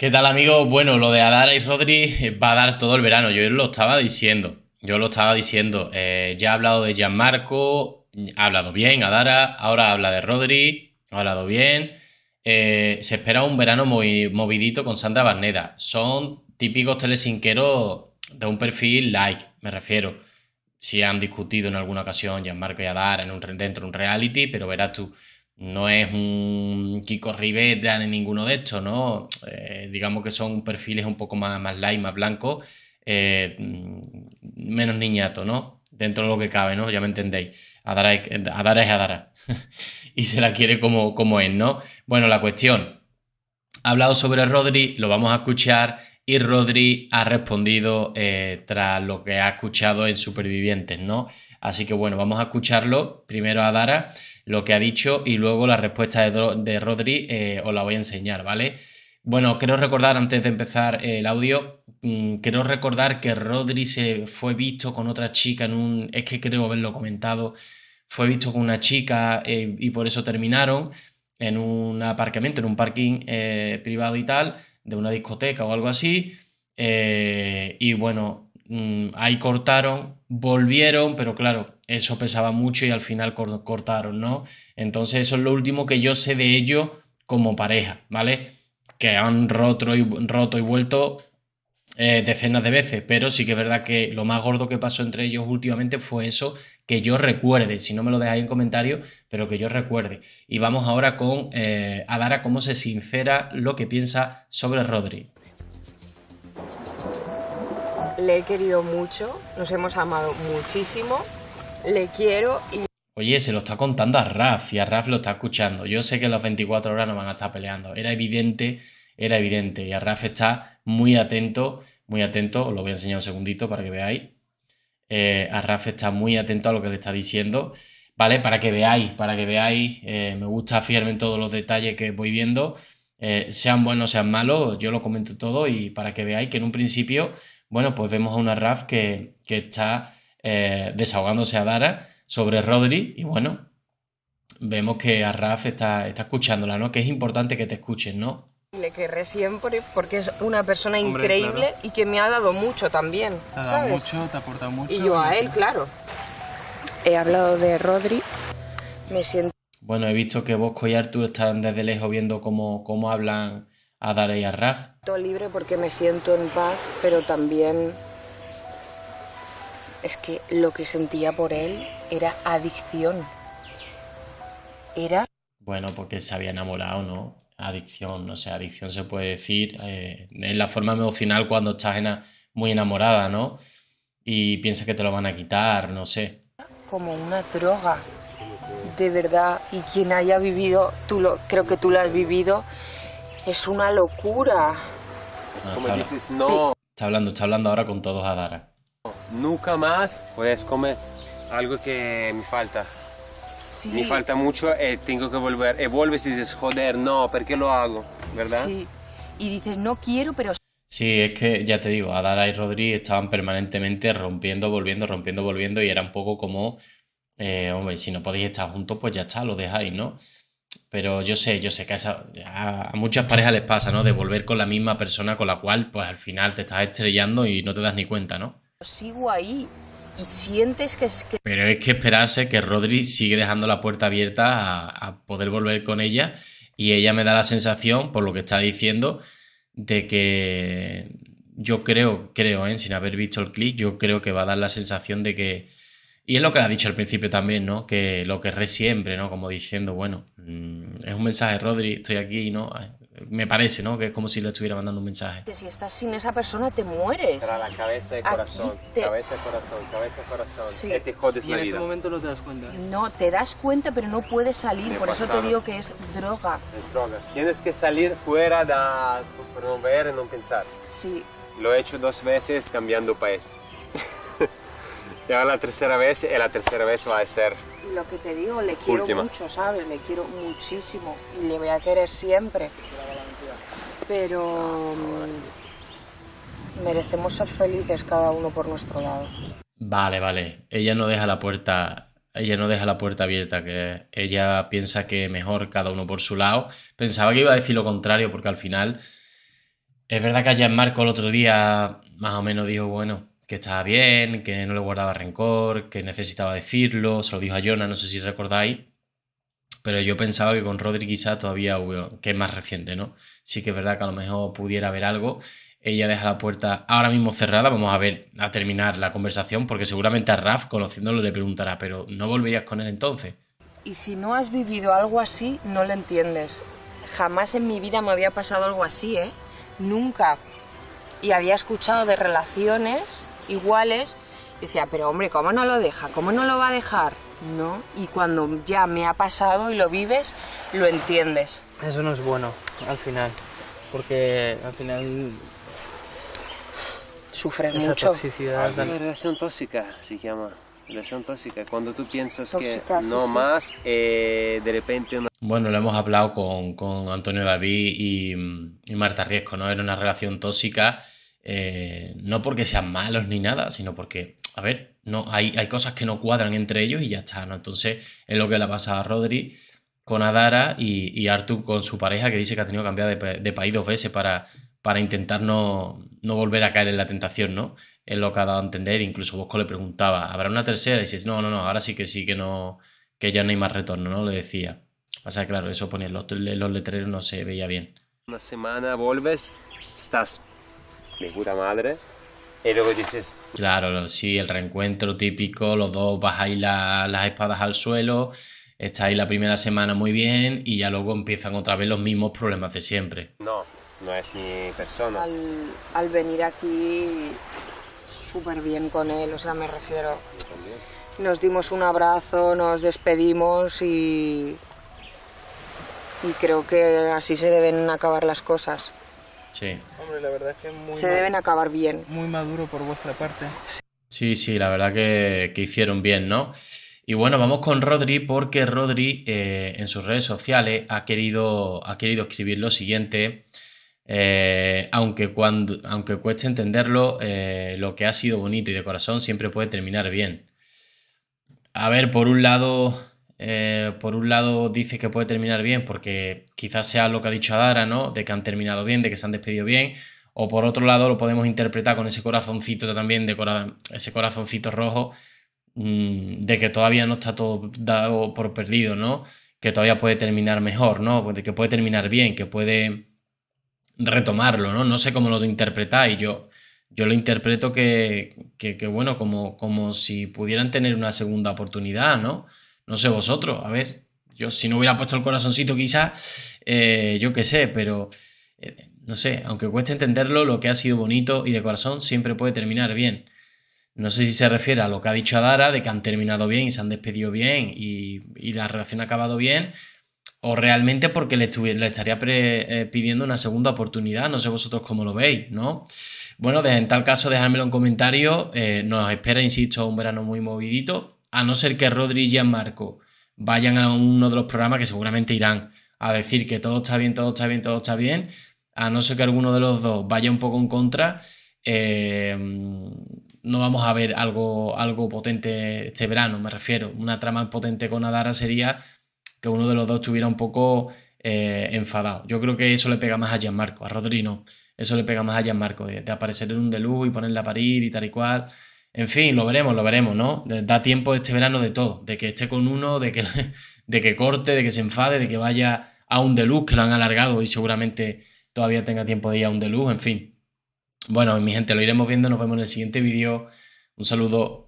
¿Qué tal amigos? Bueno, lo de Adara y Rodri eh, va a dar todo el verano, yo lo estaba diciendo, yo lo estaba diciendo, eh, ya ha hablado de Gianmarco, ha hablado bien Adara, ahora habla de Rodri, ha hablado bien, eh, se espera un verano muy movidito con Sandra Barneda, son típicos telesinqueros de un perfil like, me refiero, si han discutido en alguna ocasión Gianmarco y Adara en un, dentro de un reality, pero verás tú, no es un Kiko Rivera ni ninguno de estos, ¿no? Eh, digamos que son perfiles un poco más, más light, más blanco eh, mm, menos niñato, ¿no? Dentro de lo que cabe, ¿no? Ya me entendéis. Adara es Adara. y se la quiere como, como es, ¿no? Bueno, la cuestión. Ha hablado sobre Rodri, lo vamos a escuchar y Rodri ha respondido eh, tras lo que ha escuchado en Supervivientes, ¿no? Así que bueno, vamos a escucharlo primero a Dara, lo que ha dicho, y luego la respuesta de, Rodri eh, os la voy a enseñar, ¿vale? Bueno, quiero recordar antes de empezar eh, el audio, mm, quiero recordar que Rodri se fue visto con otra chica en un. Es que creo haberlo comentado. Fue visto con una chica y por eso terminaron en un aparcamiento, en un parking privado y tal de una discoteca o algo así. Eh, y bueno, mm, ahí cortaron, volvieron, pero claro, eso pesaba mucho y al final cortaron, ¿no? Entonces eso es lo último que yo sé de ellos como pareja, ¿vale? Que han roto y, roto y vuelto eh, decenas de veces, pero sí que es verdad que lo más gordo que pasó entre ellos últimamente fue eso que yo recuerde, si no me lo dejáis en comentario, pero que yo recuerde. Y vamos ahora con eh, Adara a cómo se sincera lo que piensa sobre Rodri. Le he querido mucho, nos hemos amado muchísimo, le quiero y... Oye, se lo está contando a Raf y a Raf lo está escuchando. Yo sé que las 24 horas no van a estar peleando. Era evidente, era evidente. Y a Raf está muy atento, muy atento. Os lo voy a enseñar un segundito para que veáis. Eh, a Raf está muy atento a lo que le está diciendo, ¿vale? Para que veáis, para que veáis, eh, me gusta fiarme en todos los detalles que voy viendo, eh, sean buenos, sean malos, yo lo comento todo y para que veáis que en un principio, bueno, pues vemos a una Raf que, está desahogándose a Dara sobre Rodri y bueno, vemos que a está, está escuchándola, ¿no? Que es importante que te escuchen, ¿no? Le querré siempre porque es una persona increíble y que me ha dado mucho también. Te ha dado mucho, te ha aportado mucho. Y yo a él, claro. He hablado de Rodri, me siento... Bueno, he visto que Bosco y Arturo están desde lejos viendo cómo, cómo hablan a Dare y a Raf. Estoy libre porque me siento en paz, pero también es que lo que sentía por él era adicción. Era... Bueno, porque se había enamorado, ¿no? adicción, no sé, adicción se puede decir, en eh, es la forma emocional cuando estás muy enamorada, ¿no? Y piensas que te lo van a quitar, no sé. Como una droga, de verdad, y quien haya vivido, tú lo, creo que tú lo has vivido, es una locura. como dices, no. Está hablando, está hablando ahora con todos a Dara. Nunca más, puedes comer algo que me falta. Me falta mucho y eh, tengo que volver. Y eh, vuelves y dices, joder, no, ¿por qué lo hago? ¿Verdad? Sí. Y dices, no quiero, pero... Sí, es que ya te digo, Adara y Rodri estaban permanentemente rompiendo, volviendo, rompiendo, volviendo y era un poco como, eh, hombre, si no podéis estar juntos, pues ya está, lo dejáis, ¿no? Pero yo sé, yo sé que a, a, muchas parejas les pasa, ¿no? De volver con la misma persona con la cual, pues al final te estás estrellando y no te das ni cuenta, ¿no? Sigo ahí, sientes que es que... Pero es que esperarse que Rodri sigue dejando la puerta abierta a, poder volver con ella y ella me da la sensación, por lo que está diciendo, de que yo creo, creo, ¿eh? sin haber visto el clip, yo creo que va a dar la sensación de que... Y es lo que le ha dicho al principio también, ¿no? Que lo querré siempre, ¿no? Como diciendo, bueno, mm, es un mensaje, Rodri, estoy aquí, ¿no? Me parece, ¿no? Que es como si le estuviera mandando un mensaje. Que si estás sin esa persona te mueres. Para la cabeza y corazón. Cabeza y corazón, cabeza y corazón. Sí. y en ese momento no te das cuenta. No, te das cuenta, pero no puedes salir. Por eso te digo que es droga. Es droga. Tienes que salir fuera de. no ver y no pensar. Sí. Lo he hecho dos veces cambiando país. y la tercera vez, y la tercera vez va a ser lo que te digo, le quiero mucho, ¿sabes? Le quiero muchísimo y le voy a querer siempre pero mm, merecemos ser felices cada uno por nuestro lado. Vale, vale. Ella no deja la puerta, ella no deja la puerta abierta, que ella piensa que mejor cada uno por su lado. Pensaba que iba a decir lo contrario, porque al final es verdad que allá en Marco el otro día más o menos dijo, bueno, que estaba bien, que no le guardaba rencor, que necesitaba decirlo, se lo dijo a Jonah, no sé si recordáis pero yo pensaba que con Rodri quizá todavía hubo, que es más reciente, ¿no? Sí que es verdad que a lo mejor pudiera haber algo. Ella deja la puerta ahora mismo cerrada. Vamos a ver, a terminar la conversación, porque seguramente a Raf, conociéndolo, le preguntará, pero ¿no volverías con él entonces? Y si no has vivido algo así, no lo entiendes. Jamás en mi vida me había pasado algo así, ¿eh? Nunca. Y había escuchado de relaciones iguales. Y decía, pero hombre, ¿cómo no lo deja? ¿Cómo no lo va a dejar? ¿no? Y cuando ya me ha pasado y lo vives, lo entiendes. Eso no es bueno, al final, porque al final sufres mucho. Toxicidad, la ah, relación tóxica se llama. Relación tóxica, cuando tú piensas que no más, eh, de repente Bueno, lo hemos hablado con, Antonio David y, y Marta Riesco, ¿no? Era una relación tóxica eh, no porque sean malos ni nada, sino porque, a ver, no, hay, hay cosas que no cuadran entre ellos y ya está, ¿no? Entonces es lo que le pasa a Rodri con Adara y, y Artur con su pareja que dice que ha tenido que cambiar de, país dos veces para, para intentar no, no, volver a caer en la tentación, ¿no? Es lo que ha dado a entender, incluso Bosco le preguntaba, ¿habrá una tercera? Y dices, no, no, no, ahora sí que sí, que no, que ya no hay más retorno, ¿no? Le decía. O sea, claro, eso ponía los, los letreros, no se veía bien. Una semana vuelves, estás mi puta madre. Y luego dices. Claro, sí, el reencuentro típico, los dos bajáis las espadas al suelo, estáis la primera semana muy bien y ya luego empiezan otra vez los mismos problemas de siempre. No, no es mi persona. Al, al venir aquí súper bien con él, o sea, me refiero. Nos dimos un abrazo, nos despedimos y. Y creo que así se deben acabar las cosas. Sí. Hombre, la verdad es que Se deben acabar bien. Muy maduro por vuestra parte. Sí, sí, la verdad que, hicieron bien, ¿no? Y bueno, vamos con Rodri porque Rodri eh, en sus redes sociales ha querido, ha querido escribir lo siguiente, eh, aunque, cuando, aunque cueste entenderlo, eh, lo que ha sido bonito y de corazón siempre puede terminar bien. A ver, por un lado, eh, por un lado dice que puede terminar bien porque quizás sea lo que ha dicho Adara, ¿no? De que han terminado bien, de que se han despedido bien. O por otro lado lo podemos interpretar con ese corazoncito también, de ese corazoncito rojo, mm, de que todavía no está todo dado por perdido, ¿no? Que todavía puede terminar mejor, ¿no? Pues de que puede terminar bien, que puede retomarlo, ¿no? No sé cómo lo interpretáis. Yo, yo lo interpreto que, bueno, como, como si pudieran tener una segunda oportunidad, ¿no? No sé vosotros, a ver, yo si no hubiera puesto el corazoncito quizás, eh, yo qué sé, pero eh, no sé, aunque cueste entenderlo, lo que ha sido bonito y de corazón siempre puede terminar bien. No sé si se refiere a lo que ha dicho Adara, de que han terminado bien y se han despedido bien y, la relación ha acabado bien, o realmente porque le, le estaría eh, pidiendo una segunda oportunidad, no sé vosotros cómo lo veis, ¿no? Bueno, en tal caso dejármelo en comentario nos espera, insisto, un verano muy movidito, a no ser que Rodri y Gianmarco vayan a uno de los programas que seguramente irán a decir que todo está bien, todo está bien, todo está bien, a no ser que alguno de los dos vaya un poco en contra, eh, no vamos a ver algo, algo potente este verano, me refiero. Una trama potente con Adara sería que uno de los dos estuviera un poco eh, enfadado. Yo creo que eso le pega más a Gianmarco, a Rodri no. Eso le pega más a Gianmarco, de, aparecer en un delu y ponerle a parir y tal y cual. En fin, lo veremos, lo veremos, ¿no? Da tiempo este verano de todo, de que esté con uno, de que, de que corte, de que se enfade, de que vaya a un deluxe, que lo han alargado y seguramente todavía tenga tiempo de ir a un deluxe, en fin. Bueno, mi gente, lo iremos viendo, nos vemos en el siguiente vídeo. Un saludo.